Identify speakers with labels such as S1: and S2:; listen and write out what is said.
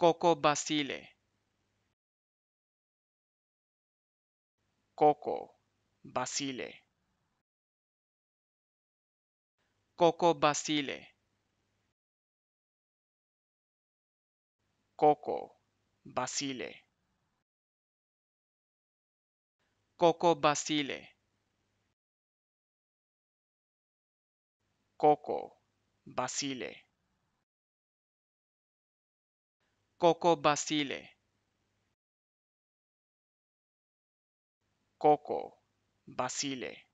S1: Coco Basile. Coco Basile. Coco Basile. Coco Basile. Coco Basile. Coco Basile. Coco Basile. Coco Basile.